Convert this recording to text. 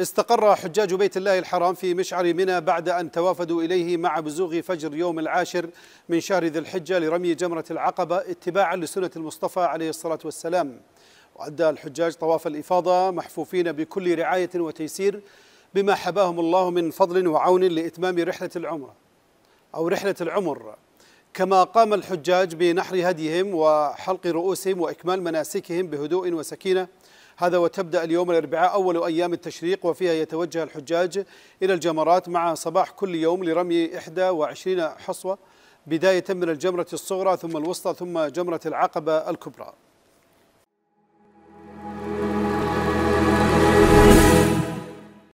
استقر حجاج بيت الله الحرام في مشعر منى بعد أن توافدوا إليه مع بزوغ فجر يوم العاشر من شهر ذي الحجة لرمي جمرة العقبة اتباعا لسنة المصطفى عليه الصلاة والسلام وأدى الحجاج طواف الإفاضة محفوفين بكل رعاية وتيسير بما حباهم الله من فضل وعون لإتمام رحلة العمر أو رحلة العمر كما قام الحجاج بنحر هديهم وحلق رؤوسهم وإكمال مناسكهم بهدوء وسكينة هذا وتبدأ اليوم الأربعاء أول أيام التشريق وفيها يتوجه الحجاج إلى الجمرات مع صباح كل يوم لرمي 21 حصوة بداية من الجمرة الصغرى ثم الوسطى ثم جمرة العقبة الكبرى